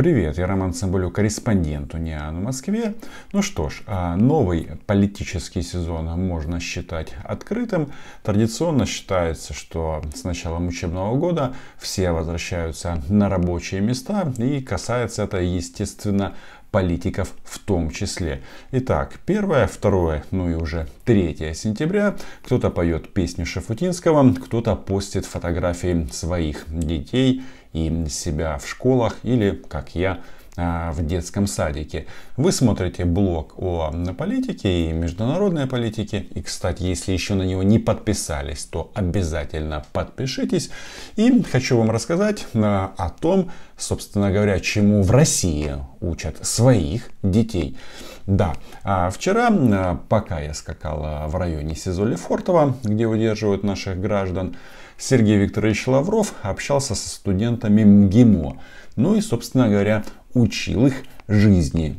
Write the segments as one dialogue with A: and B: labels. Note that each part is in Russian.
A: Привет, я Роман Цымбалюк, корреспондент УНИАН в Москве. Ну что ж, а, новый политический сезон можно считать открытым. Традиционно считается, что с началом учебного года все возвращаются на рабочие места и касается это, естественно, политиков в том числе. Итак, первое, второе, ну и уже 3 сентября кто-то поет песню Шафутинского, кто-то постит фотографии своих детей и себя в школах или, как я, а, в детском садике. Вы смотрите блог о политике и международной политике. И, кстати, если еще на него не подписались, то обязательно подпишитесь. И хочу вам рассказать а, о том, собственно говоря, чему в России учат своих детей. Да, а вчера, пока я скакал в районе СИЗО фортова где удерживают наших граждан, Сергей Викторович Лавров общался со студентами МГИМО, ну и, собственно говоря, учил их жизни.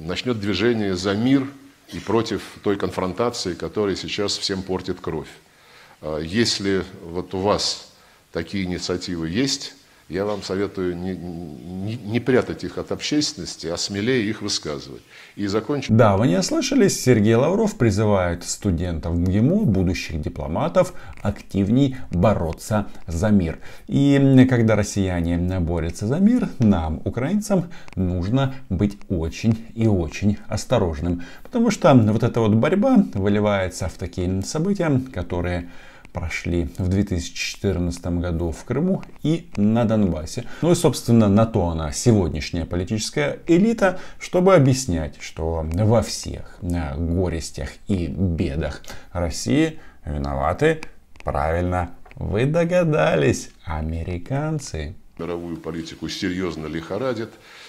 B: Начнет движение за мир и против той конфронтации, которая сейчас всем портит кровь. А если вот у вас такие инициативы есть, я вам советую не, не, не прятать их от общественности, а смелее их высказывать. И закончим.
A: Да, вы не ослышались. Сергей Лавров призывает студентов ему будущих дипломатов, активней бороться за мир. И когда россияне борются за мир, нам, украинцам, нужно быть очень и очень осторожным. Потому что вот эта вот борьба выливается в такие события, которые прошли в 2014 году в Крыму и на Донбассе. Ну и, собственно, на то она сегодняшняя политическая элита, чтобы объяснять, что во всех э, горестях и бедах России виноваты, правильно, вы догадались, американцы.
B: Мировую политику серьезно лихорадит,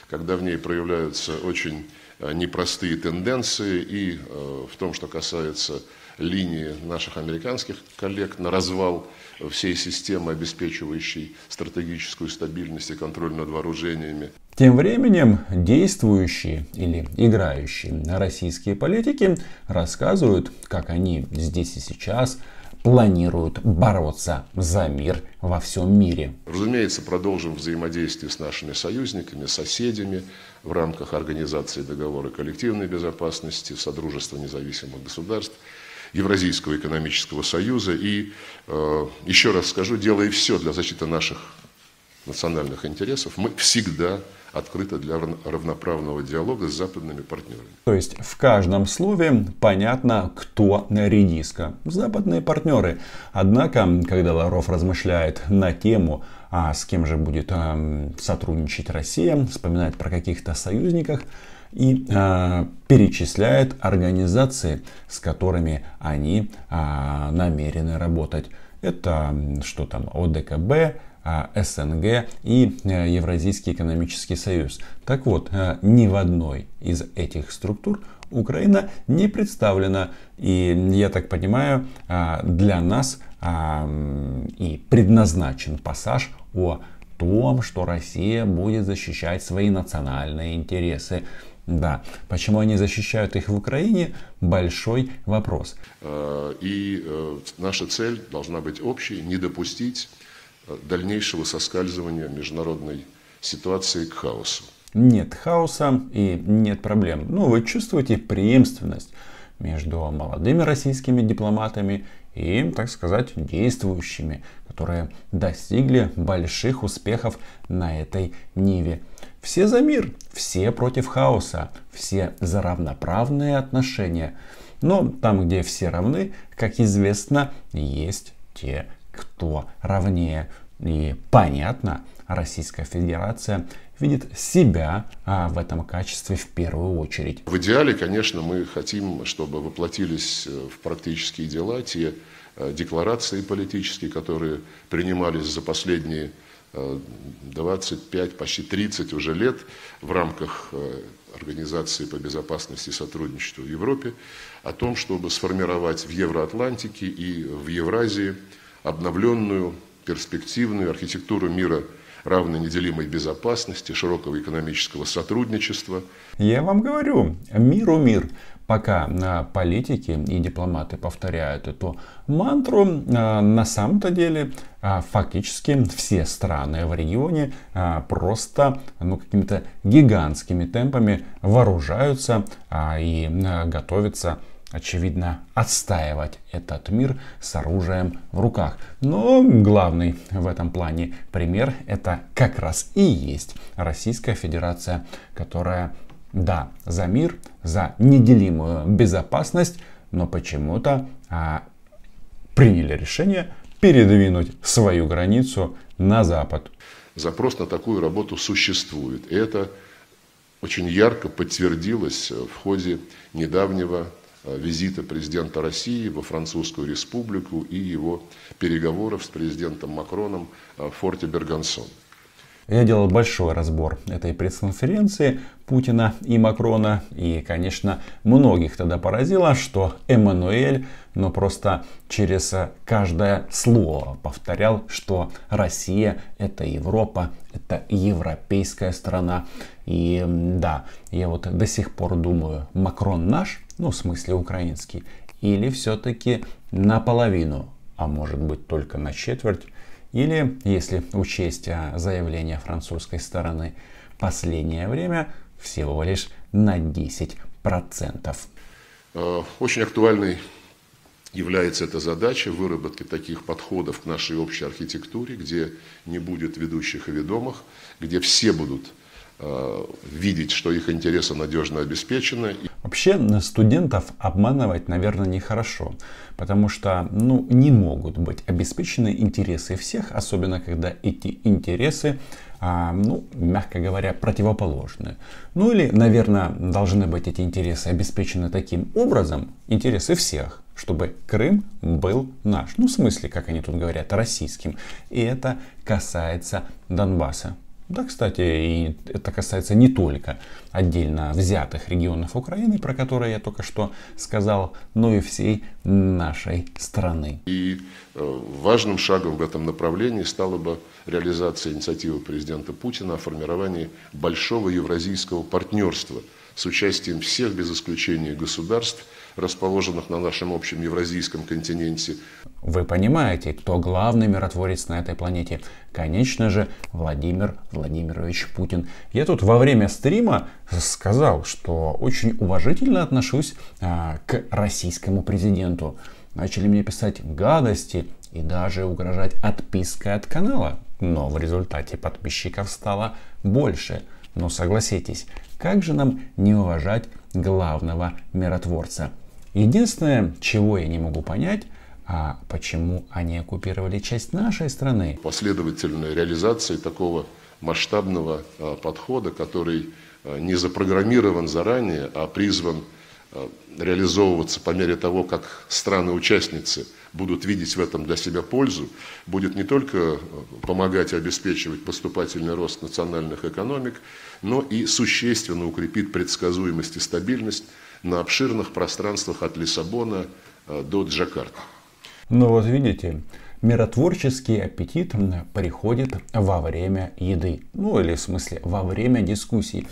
B: когда в ней проявляются очень э, непростые тенденции и э, в том, что касается линии наших американских коллег на развал всей системы, обеспечивающей стратегическую стабильность и контроль над вооружениями. Тем
A: временем действующие или играющие российские политики рассказывают, как они здесь и сейчас планируют бороться за мир во всем мире.
B: Разумеется, продолжим взаимодействие с нашими союзниками, соседями в рамках организации договора коллективной безопасности, Содружества независимых государств – Евразийского экономического союза. И э, еще раз скажу, делая все для защиты наших национальных интересов, мы всегда открыто для равноправного диалога с западными партнерами.
A: То есть в каждом слове понятно, кто на редиска. Западные партнеры. Однако, когда Лавров размышляет на тему, а с кем же будет а, сотрудничать Россия, вспоминает про каких-то союзниках, и э, перечисляет организации, с которыми они э, намерены работать. Это что там, ОДКБ, а, СНГ и э, Евразийский экономический союз. Так вот, э, ни в одной из этих структур Украина не представлена. И я так понимаю, для нас и предназначен пассаж о том, что Россия будет защищать свои национальные интересы. Да. Почему они защищают их в Украине? Большой
B: вопрос. Э, и э, наша цель должна быть общей, не допустить э, дальнейшего соскальзывания международной ситуации к хаосу.
A: Нет хаоса и нет проблем. Ну, вы чувствуете преемственность между молодыми российскими дипломатами и, так сказать, действующими, которые достигли больших успехов на этой ниве. Все за мир, все против хаоса, все за равноправные отношения. Но там, где все равны, как известно, есть те, кто равнее. И понятно, Российская Федерация видит себя а, в этом качестве в первую очередь.
B: В идеале, конечно, мы хотим, чтобы воплотились э, в практические дела те э, декларации политические, которые принимались за последние 25, э, почти 30 уже лет в рамках э, Организации по безопасности и сотрудничеству в Европе о том, чтобы сформировать в Евроатлантике и в Евразии обновленную перспективную архитектуру мира равной неделимой безопасности, широкого экономического сотрудничества. Я вам говорю, миру мир. Пока а,
A: политики и дипломаты повторяют эту мантру, а, на самом-то деле а, фактически все страны в регионе просто ну, какими-то гигантскими темпами вооружаются и готовятся очевидно, отстаивать этот мир с оружием в руках. Но главный в этом плане пример это как раз и есть Российская Федерация, которая да, за мир, за неделимую безопасность, но почему-то а, приняли решение передвинуть
B: свою границу на Запад. Запрос на такую работу существует. И это очень ярко подтвердилось в ходе недавнего а, визита президента России во Французскую республику и его переговоров с президентом Макроном а, в форте Бергансон. Я делал большой разбор этой
A: пресс-конференции Путина и Макрона. И, конечно, многих тогда поразило, что Эммануэль, но ну, просто через э, каждое слово повторял, что Россия – это Европа, это европейская страна. И да, я вот до сих пор думаю, Макрон наш, ну, в смысле украинский, или все-таки наполовину, а может быть только на четверть или, если учесть а, заявление французской стороны, последнее время всего лишь на 10%.
B: Э, очень актуальной является эта задача выработки таких подходов к нашей общей архитектуре, где не будет ведущих и ведомых, где все будут Э, видеть, что их интересы надежно обеспечены.
A: Вообще студентов обманывать, наверное, нехорошо, потому что ну, не могут быть обеспечены интересы всех, особенно когда эти интересы, а, ну, мягко говоря, противоположны. Ну или, наверное, должны быть эти интересы обеспечены таким образом, интересы всех, чтобы Крым был наш. Ну, в смысле, как они тут говорят, российским. И это касается Донбасса. Да, кстати, и это касается не только отдельно взятых регионов Украины, про которые я только что сказал, но и всей нашей страны.
B: И э, важным шагом в этом направлении стала бы реализация инициативы президента Путина о формировании большого евразийского партнерства – с участием всех, без исключения государств, расположенных на нашем общем евразийском континенте. Вы понимаете, кто главный миротворец
A: на этой планете? Конечно же, Владимир Владимирович Путин. Я тут во время стрима сказал, что очень уважительно отношусь а, к российскому президенту. Начали мне писать гадости и даже угрожать отпиской от канала. Но в результате подписчиков стало больше. Но согласитесь, как же нам не уважать главного миротворца? Единственное, чего я не могу понять, а почему они оккупировали часть нашей страны?
B: Последовательная реализация такого масштабного а, подхода, который а, не запрограммирован заранее, а призван Э, реализовываться по мере того, как страны-участницы будут видеть в этом для себя пользу, будет не только э, помогать обеспечивать поступательный рост национальных экономик, но и существенно укрепит предсказуемость и стабильность на обширных пространствах от Лиссабона э, до Джакарта.
A: Ну вот видите, миротворческий аппетит приходит во время еды. Ну или в смысле во время дискуссий.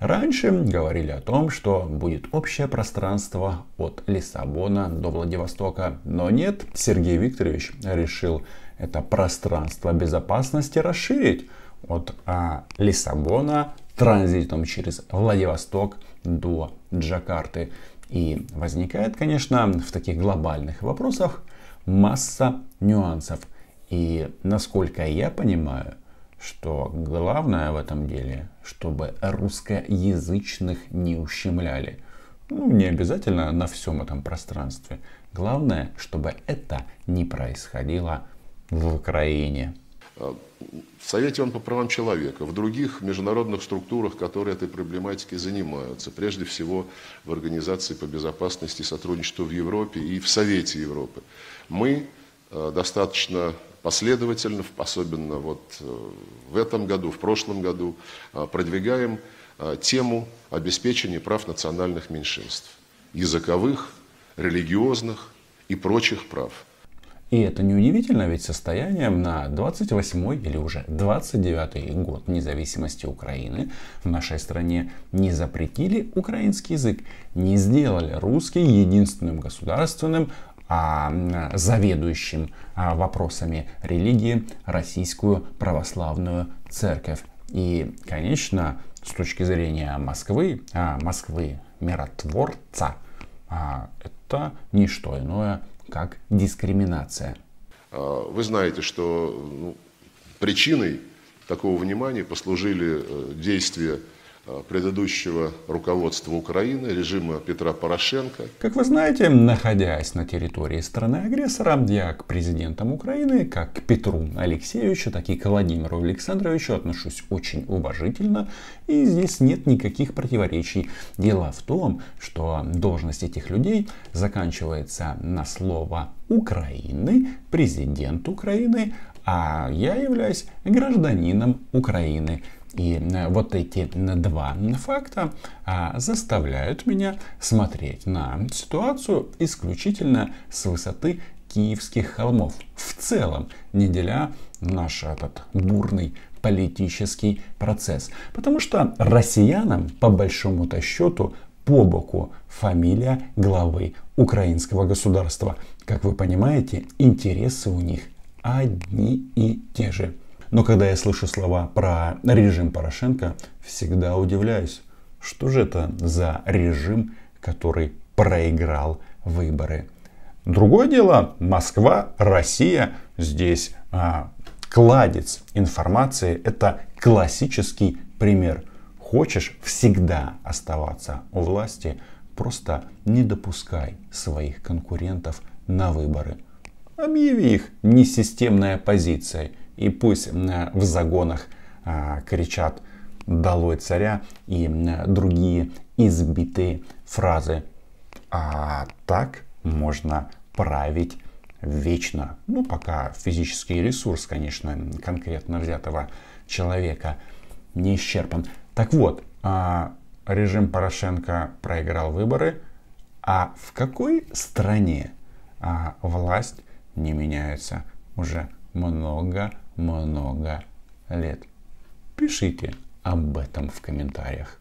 A: Раньше говорили о том, что будет общее пространство от Лиссабона до Владивостока. Но нет, Сергей Викторович решил это пространство безопасности расширить от а, Лиссабона транзитом через Владивосток до Джакарты. И возникает, конечно, в таких глобальных вопросах масса нюансов. И насколько я понимаю, что главное в этом деле, чтобы русскоязычных не ущемляли. Ну, не обязательно на всем этом пространстве. Главное, чтобы это не происходило в Украине.
B: А, в Совете он по правам человека, в других международных структурах, которые этой проблематикой занимаются, прежде всего в Организации по безопасности и сотрудничеству в Европе и в Совете Европы. Мы а, достаточно последовательно, особенно вот э, в этом году, в прошлом году, а, продвигаем тему обеспечения прав национальных меньшинств, языковых, религиозных и прочих прав –
A: и это неудивительно,
B: ведь состоянием
A: на 28 или уже 29 год независимости Украины в нашей стране не запретили украинский язык, не сделали русский единственным государственным, а, заведующим а, вопросами религии Российскую Православную Церковь. И, конечно, с точки зрения Москвы, а, Москвы миротворца, а, это не что иное, как дискриминация.
B: А, вы знаете, что ну, причиной такого внимания послужили э, действия Э, предыдущего руководства Украины, режима Петра Порошенко. Как
A: вы знаете, находясь на территории страны-агрессора, я к президентам Украины, как к Петру Алексеевичу, так и к Владимиру Александровичу отношусь очень уважительно, и здесь нет никаких противоречий. Дело в том, что должность этих людей заканчивается на слово Украины, президент Украины, а я являюсь гражданином Украины. И э, вот эти э, два э, факта а, заставляют меня смотреть на ситуацию исключительно с высоты киевских холмов. В целом, неделя деля наш этот бурный политический процесс. Потому что россиянам, по большому-то счету, по боку фамилия главы украинского государства. Как вы понимаете, интересы у них одни и те же. Но когда я слышу слова про режим Порошенко, всегда удивляюсь, что же это за режим, который проиграл выборы. Другое дело, Москва, Россия, здесь а, кладец информации – это классический пример. Хочешь всегда оставаться у власти, просто не допускай своих конкурентов на выборы. Объяви их несистемной оппозицией – и пусть в загонах а, кричат «Долой царя» и другие избитые фразы. А так можно править вечно. Ну, пока физический ресурс, конечно, конкретно взятого человека не исчерпан. Так вот, а, режим Порошенко проиграл выборы, а в какой стране а, власть не меняется уже много много лет. Пишите об этом в комментариях.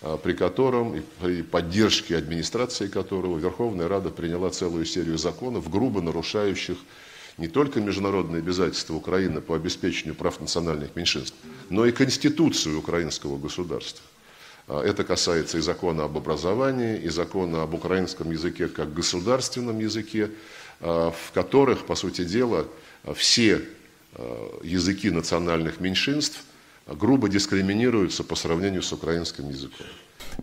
B: А при котором и при поддержке администрации которого Верховная Рада приняла целую серию законов, грубо нарушающих не только международные обязательства Украины по обеспечению прав национальных меньшинств, но и Конституцию украинского государства. А это касается и закона об образовании, и закона об украинском языке как государственном языке, а, в которых, по сути дела, все Э, языки национальных меньшинств грубо дискриминируются по сравнению с украинским языком.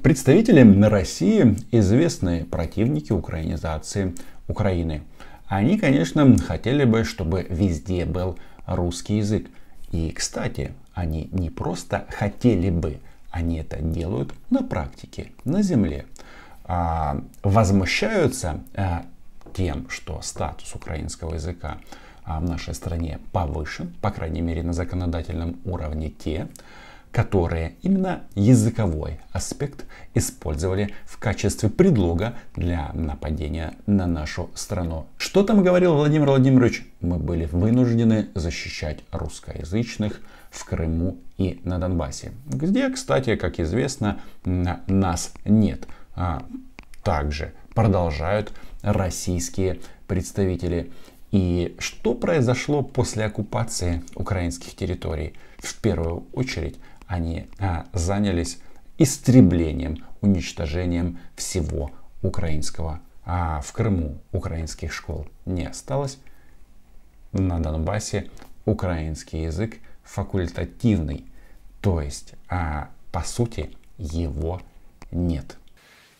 A: Представителям России известны противники украинизации Украины. Они, конечно, хотели бы, чтобы везде был русский язык. И, кстати, они не просто хотели бы, они это делают на практике, на земле. А, возмущаются а, тем, что статус украинского языка а в нашей стране повышен по крайней мере на законодательном уровне те, которые именно языковой аспект использовали в качестве предлога для нападения на нашу страну. Что там говорил Владимир Владимирович? Мы были вынуждены защищать русскоязычных в Крыму и на Донбассе, где, кстати, как известно, нас нет. А также продолжают российские представители и что произошло после оккупации украинских территорий? В первую очередь они а, занялись истреблением, уничтожением всего украинского. А в Крыму украинских школ не осталось. На Донбассе украинский язык факультативный, то есть, а, по сути, его нет.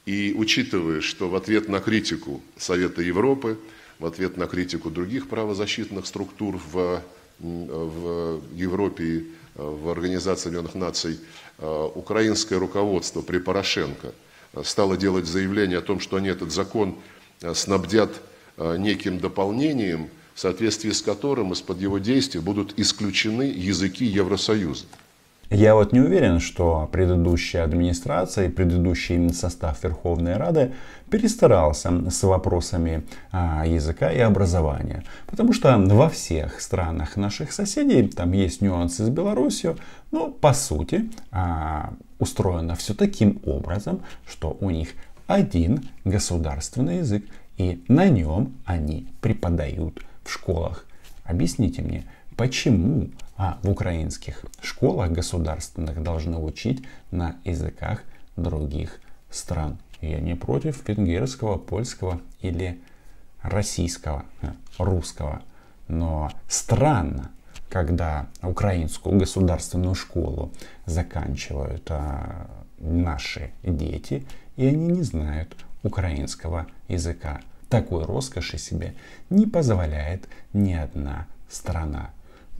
B: И учитывая, что в ответ на критику Совета Европы в ответ на критику других правозащитных структур в, в Европе э, в Организации Объединенных Наций, э, украинское руководство при Порошенко э, стало делать заявление о том, что они этот закон снабдят неким дополнением, в соответствии с которым из-под его действия будут исключены языки Евросоюза.
A: Я вот не уверен, что предыдущая администрация и предыдущий состав Верховной Рады перестарался с вопросами а, языка и образования. Потому что во всех странах наших соседей, там есть нюансы с Беларусью, но по сути а, устроено все таким образом, что у них один государственный язык, и на нем они преподают в школах. Объясните мне, почему а в украинских школах государственных должны учить на языках других стран. Я не против венгерского, польского или российского, э, русского. Но странно, когда украинскую государственную школу заканчивают а, наши дети, и они не знают украинского языка. Такой роскоши себе не позволяет ни одна страна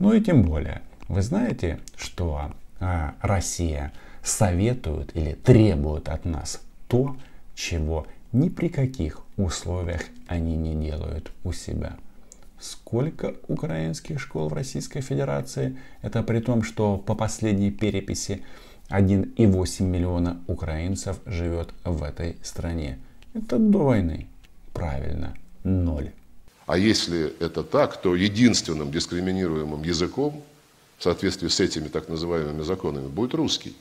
A: ну и тем более, вы знаете, что э, Россия советует или требует от нас то, чего ни при каких условиях они не делают у себя. Сколько украинских школ в Российской Федерации? Это при том, что по последней переписи 1,8 миллиона украинцев живет в этой стране. Это до войны.
B: Правильно, ноль. А если это так, то единственным дискриминируемым языком в соответствии с этими так называемыми законами будет русский.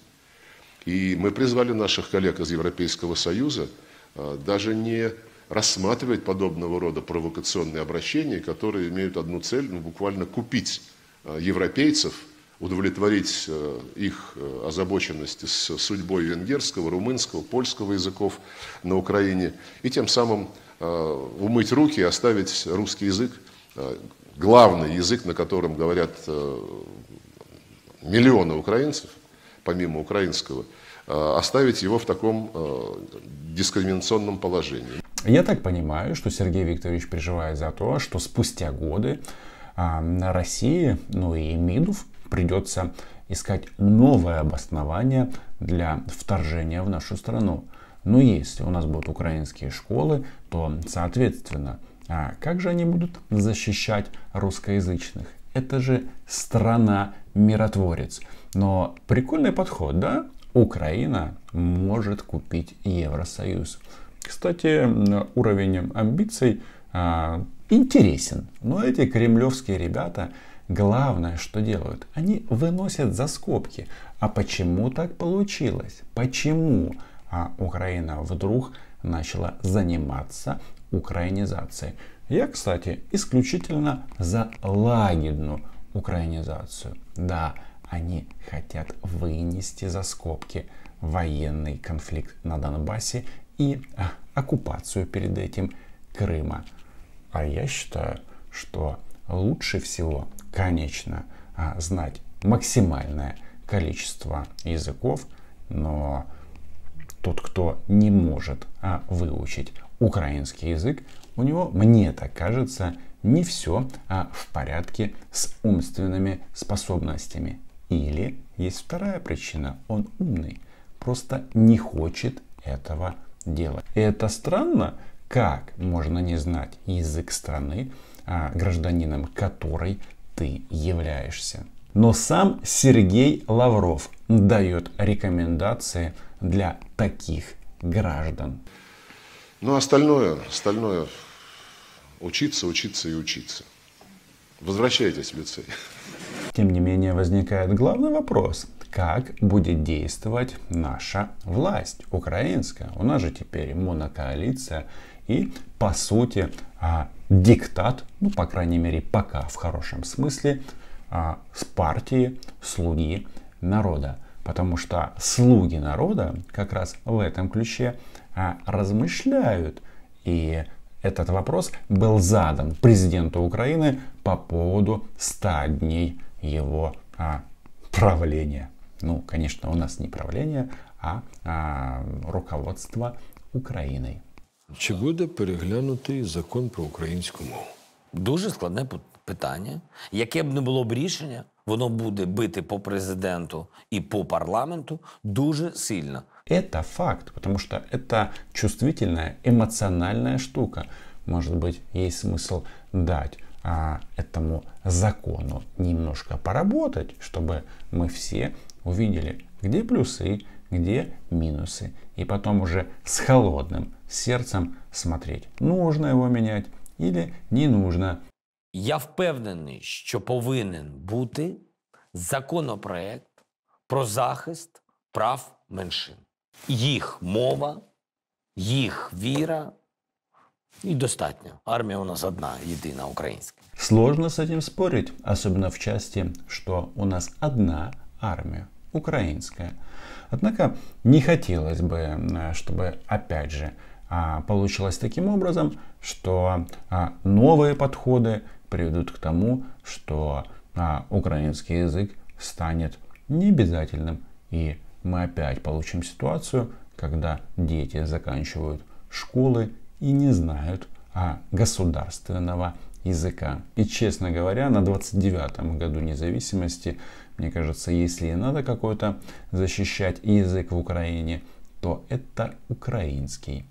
B: И мы призвали наших коллег из Европейского Союза а, даже не рассматривать подобного рода провокационные обращения, которые имеют одну цель, ну, буквально купить а, европейцев, удовлетворить а, их озабоченности с судьбой венгерского, румынского, польского языков на Украине и тем самым Э, умыть руки и оставить русский язык, э, главный язык, на котором говорят э, миллионы украинцев, помимо украинского, оставить его в таком дискриминационном положении. Я так понимаю,
A: что Сергей Викторович переживает за то, что спустя годы а, на России, ну и МИДов придется искать новое обоснование для вторжения в нашу страну. Но если у нас будут украинские школы, то, соответственно, а как же они будут защищать русскоязычных? Это же страна-миротворец. Но прикольный подход, да? Украина может купить Евросоюз. Кстати, уровень амбиций а, интересен. Но эти кремлевские ребята, главное, что делают, они выносят за скобки. А почему так получилось? Почему? Почему? А Украина вдруг начала заниматься украинизацией. Я, кстати, исключительно за лагерную украинизацию. Да, они хотят вынести за скобки военный конфликт на Донбассе и а, оккупацию перед этим Крыма. А я считаю, что лучше всего, конечно, а, знать максимальное количество языков, но тот, кто не может а, выучить украинский язык, у него, мне так кажется, не все а, в порядке с умственными способностями. Или есть вторая причина, он умный, просто не хочет этого делать. И это странно, как можно не знать язык страны, а, гражданином которой ты являешься. Но сам Сергей Лавров дает рекомендации для таких граждан.
B: Ну, остальное, остальное учиться, учиться и учиться. Возвращайтесь в лицей. Тем
A: не менее, возникает главный вопрос. Как будет действовать наша власть украинская? У нас же теперь монокоалиция и, по сути, а, диктат, ну, по крайней мере, пока в хорошем смысле, а, с партии «Слуги народа». Потому что слуги народа как раз в этом ключе а, размышляют. И этот вопрос был задан президенту Украины по поводу 100 дней его а, правления. Ну, конечно, у нас не правление, а, а руководство Україною. Чи буде переглянутий
B: закон про українську мову? Дуже складне питання, яке б не було б рішення, воно буде бити по президенту і по парламенту дуже сильно.
A: Это факт, потому что это чувствительная, эмоциональная штука. Может быть, есть смысл дать а, этому закону немножко поработать, чтобы мы все увидели, где плюсы, где минусы. И потом уже с холодным сердцем смотреть, нужно его менять или не нужно
B: Я впевнений, що повинен бути законопроект про захист прав меншин, їх мова, їх віра. і достатньо. Армія у нас одна, єдина українська.
A: Сложно з цим спорить, особливо в часті, що у нас одна армія українська. Однако не хотілося бы, е, щоб опять же получилось таким образом, що нові підходи. приведут к тому, что а, украинский язык станет необязательным, и мы опять получим ситуацию, когда дети заканчивают школы и не знают а, государственного языка. И, честно говоря, на 29-м году независимости, мне кажется, если и надо какой-то защищать язык в Украине, то это украинский.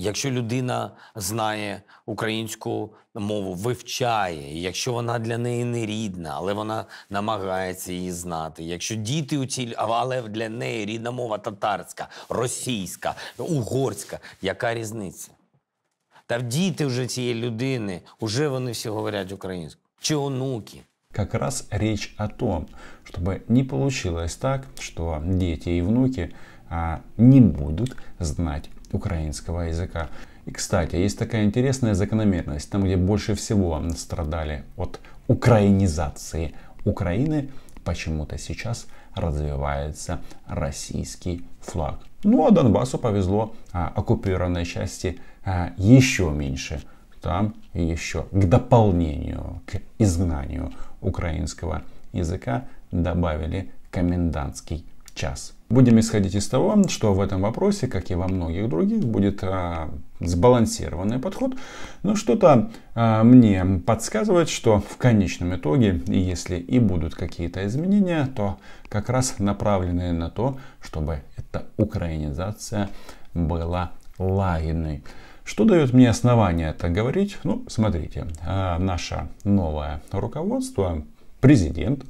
B: Якщо людина знає українську мову, вивчає, якщо вона для неї не рідна, але вона намагається її знати. Якщо діти у цій, але для неї рідна мова татарська, російська, угорська, яка різниця? Та діти вже цієї людини, вже вони всі говорять українську. Чи онуки?
A: Как раз речь о том, чтобы не получилось так, что дети и внуки а, не будут знать украинского языка. И, кстати, есть такая интересная закономерность. Там, где больше всего страдали от украинизации Украины, почему-то сейчас развивается российский флаг. Ну а Донбассу повезло, а, оккупированной части а, еще меньше. Там еще к дополнению, к изгнанию украинского языка добавили комендантский час. Будем исходить из того, что в этом вопросе, как и во многих других, будет а, сбалансированный подход, но что-то а, мне подсказывает, что в конечном итоге, если и будут какие-то изменения, то как раз направленные на то, чтобы эта украинизация была лагерной. Что дает мне основания это говорить? Ну, смотрите, а, наше новое руководство, президент,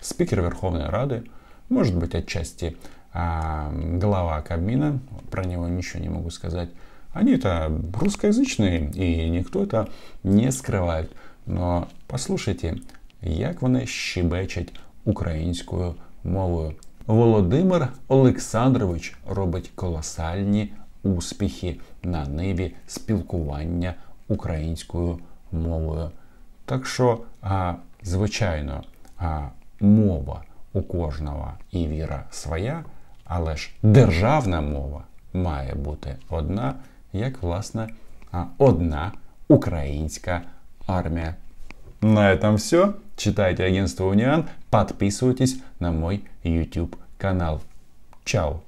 A: спикер Верховной Рады – Может быть, отчасти а, глава Кабмина, про него ничего не могу сказать. Они-то русскоязычные, и никто это не скрывает. Но послушайте, як вони щебечать українською мовою. Володимир Олександрович робить колосальні успіхи на ниві спілкування українською мовою. Так що, а, звичайно, а, мова. у кожного і віра своя, але ж державна мова має бути одна, як власне а одна українська армія. На этом все. Читайте агентство Униан, подписывайтесь на мой YouTube канал. Чао!